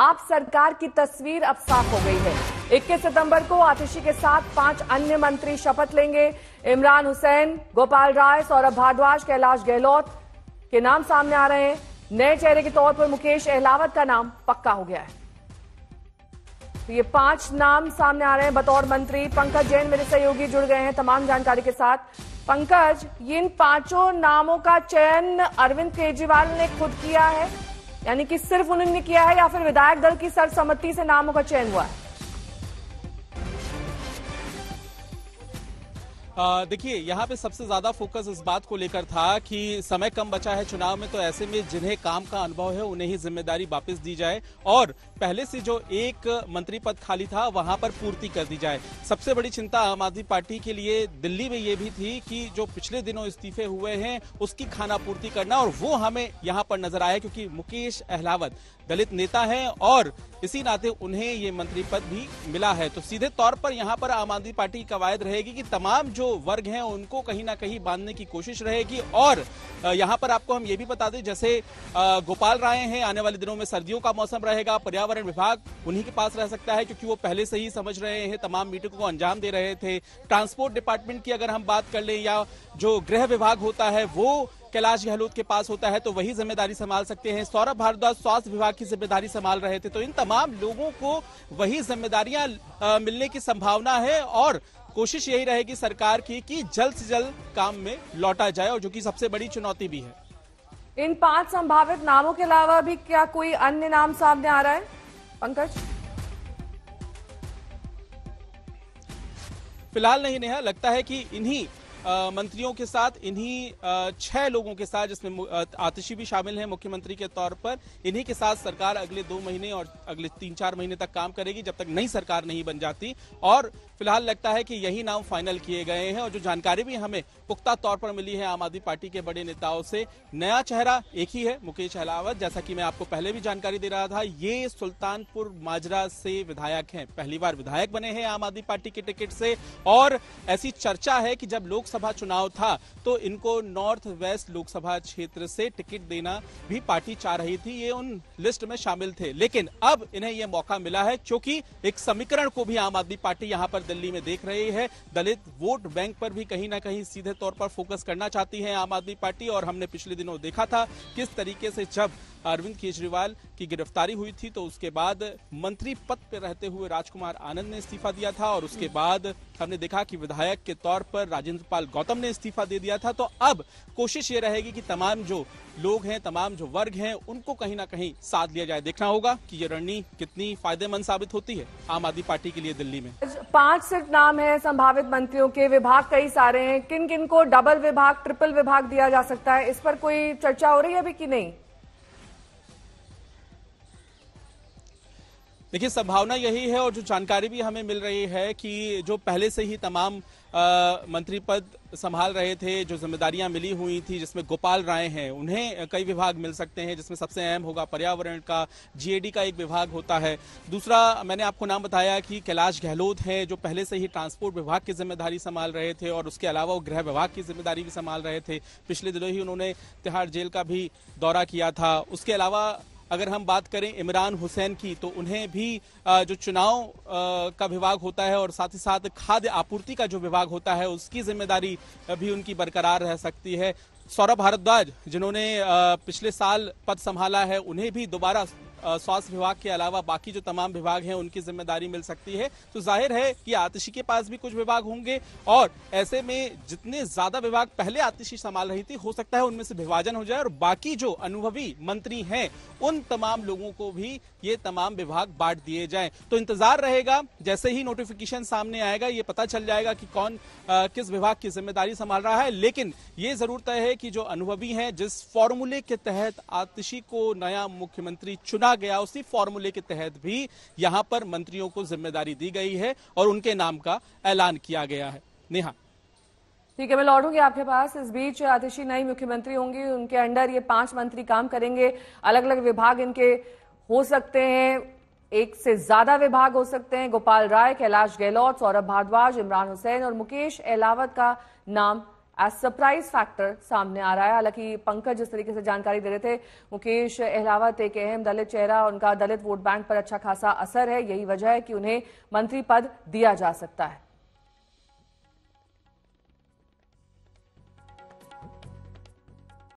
आप सरकार की तस्वीर अब साफ हो गई है 21 सितंबर को आतिशी के साथ पांच अन्य मंत्री शपथ लेंगे इमरान हुसैन गोपाल राय सौरभ भारद्वाज कैलाश गहलोत के नाम सामने आ रहे हैं नए चेहरे के तौर पर मुकेश अहलावत का नाम पक्का हो गया है तो ये पांच नाम सामने आ रहे हैं बतौर मंत्री पंकज जैन मेरे सहयोगी जुड़ गए हैं तमाम जानकारी के साथ पंकज इन पांचों नामों का चयन अरविंद केजरीवाल ने खुद किया है यानी कि सिर्फ उन्होंने किया है या फिर विधायक दल की सर्वसम्मति से नामों का चयन हुआ है देखिए यहाँ पे सबसे ज्यादा फोकस इस बात को लेकर था कि समय कम बचा है चुनाव में तो ऐसे में जिन्हें काम का अनुभव है उन्हें ही जिम्मेदारी वापस दी जाए और पहले से जो एक मंत्री पद खाली था वहां पर पूर्ति कर दी जाए सबसे बड़ी चिंता आम आदमी पार्टी के लिए दिल्ली में ये भी थी कि जो पिछले दिनों इस्तीफे हुए हैं उसकी खाना पूर्ति करना और वो हमें यहाँ पर नजर आया क्योंकि मुकेश अहलावत दलित नेता है और इसी नाते उन्हें ये मंत्री पद भी मिला है तो सीधे तौर पर यहाँ पर आम आदमी पार्टी की कवायद रहेगी कि तमाम जो जो वर्ग हैं उनको कहीं ना कहीं बांधने की कोशिश रहेगी और यहाँ पर आपको हम ये भी बता दें जैसे गोपाल राय हैं आने वाले दिनों में सर्दियों का मौसम रहेगा पर्यावरण विभाग उन्हीं के पास रह सकता है क्योंकि वो पहले से ही समझ रहे हैं तमाम मीटिंग को अंजाम दे रहे थे ट्रांसपोर्ट डिपार्टमेंट की अगर हम बात कर लें या जो गृह विभाग होता है वो कैलाश गहलोत के पास होता है तो वही जिम्मेदारी संभाल सकते हैं सौरभ भारद्वाज स्वास्थ्य विभाग की जिम्मेदारी संभाल रहे थे तो इन तमाम लोगों को वही जिम्मेदारियां मिलने की संभावना है और कोशिश यही रहेगी सरकार की कि जल्द से जल्द काम में लौटा जाए और जो कि सबसे बड़ी चुनौती भी है इन पांच संभावित नामों के अलावा भी क्या कोई अन्य नाम सामने आ रहा है पंकज फिलहाल नहीं नेहा लगता है कि इन्हीं मंत्रियों के साथ इन्हीं छह लोगों के साथ जिसमें आतिशी भी शामिल हैं मुख्यमंत्री के तौर पर इन्हीं के साथ सरकार अगले दो महीने और अगले तीन चार महीने तक काम करेगी जब तक नई सरकार नहीं बन जाती और फिलहाल लगता है कि यही नाम फाइनल किए गए हैं और जो जानकारी भी हमें पुख्ता तौर पर मिली है आम आदमी पार्टी के बड़े नेताओं से नया चेहरा एक ही है मुकेश अहलावत जैसा कि मैं आपको पहले भी जानकारी दे रहा था ये सुल्तानपुर माजरा से विधायक हैं पहली बार विधायक बने हैं आम आदमी पार्टी के टिकट से और ऐसी चर्चा है कि जब लोग लोकसभा चुनाव था तो इनको नॉर्थ वेस्ट लोकसभा क्षेत्र से टिकट देना भी पार्टी चाह रही थी ये उन लिस्ट में शामिल थे लेकिन अब इन्हें यह मौका मिला है क्योंकि एक समीकरण को भी आम आदमी पार्टी यहाँ पर दिल्ली में देख रही है दलित वोट बैंक पर भी कहीं ना कहीं सीधे तौर पर फोकस करना चाहती है आम आदमी पार्टी और हमने पिछले दिनों देखा था किस तरीके से जब अरविंद केजरीवाल की गिरफ्तारी हुई थी तो उसके बाद मंत्री पद पर रहते हुए राजकुमार आनंद ने इस्तीफा दिया था और उसके बाद हमने देखा कि विधायक के तौर पर राजेंद्र पाल गौतम ने इस्तीफा दे दिया था तो अब कोशिश ये रहेगी कि तमाम जो लोग हैं तमाम जो वर्ग हैं उनको कहीं ना कहीं साथ लिया जाए देखना होगा कि ये रणनीति कितनी फायदेमंद साबित होती है आम आदमी पार्टी के लिए दिल्ली में पांच सिर्फ नाम है संभावित मंत्रियों के विभाग कई सारे हैं किन किन को डबल विभाग ट्रिपल विभाग दिया जा सकता है इस पर कोई चर्चा हो रही है अभी की नहीं देखिए संभावना यही है और जो जानकारी भी हमें मिल रही है कि जो पहले से ही तमाम मंत्री पद संभाल रहे थे जो जिम्मेदारियां मिली हुई थी जिसमें गोपाल राय हैं उन्हें कई विभाग मिल सकते हैं जिसमें सबसे अहम होगा पर्यावरण का जीएडी का एक विभाग होता है दूसरा मैंने आपको नाम बताया कि कैलाश गहलोत है जो पहले से ही ट्रांसपोर्ट विभाग की जिम्मेदारी संभाल रहे थे और उसके अलावा वो गृह विभाग की जिम्मेदारी भी संभाल रहे थे पिछले दिनों ही उन्होंने तिहाड़ जेल का भी दौरा किया था उसके अलावा अगर हम बात करें इमरान हुसैन की तो उन्हें भी जो चुनाव का विभाग होता है और साथ ही साथ खाद्य आपूर्ति का जो विभाग होता है उसकी जिम्मेदारी भी उनकी बरकरार रह सकती है सौरभ भारद्वाज जिन्होंने पिछले साल पद संभाला है उन्हें भी दोबारा स्वास्थ्य विभाग के अलावा बाकी जो तमाम विभाग हैं उनकी जिम्मेदारी मिल सकती है तो जाहिर है कि आतिशी के पास भी कुछ विभाग होंगे और ऐसे में जितने ज्यादा विभाग पहले आतिशी संभाल रही थी हो सकता है उनमें से विभाजन हो जाए और बाकी जो अनुभवी मंत्री हैं उन तमाम लोगों को भी ये तमाम विभाग बांट दिए जाए तो इंतजार रहेगा जैसे ही नोटिफिकेशन सामने आएगा ये पता चल जाएगा कि कौन किस विभाग की जिम्मेदारी संभाल रहा है लेकिन ये जरूर तय है कि जो अनुभवी है जिस फॉर्मूले के तहत आतिशी को नया मुख्यमंत्री चुना कहा गया उसी फॉर्मूले के तहत भी यहां पर मंत्रियों को जिम्मेदारी दी गई है और उनके नाम का ऐलान किया गया है नेहा ठीक है मैं लौटूंगी आपके पास इस बीच आतिशी नई मुख्यमंत्री होंगी उनके अंडर ये पांच मंत्री काम करेंगे अलग अलग विभाग इनके हो सकते हैं एक से ज्यादा विभाग हो सकते हैं गोपाल राय कैलाश गहलोत सौरभ भारद्वाज इमरान हुसैन और मुकेश अहलावत का नाम एज सरप्राइज फैक्टर सामने आ रहा है हालांकि पंकज जिस तरीके से जानकारी दे रहे थे मुकेश अहलावत एक अहम दलित चेहरा उनका दलित वोट बैंक पर अच्छा खासा असर है यही वजह है कि उन्हें मंत्री पद दिया जा सकता है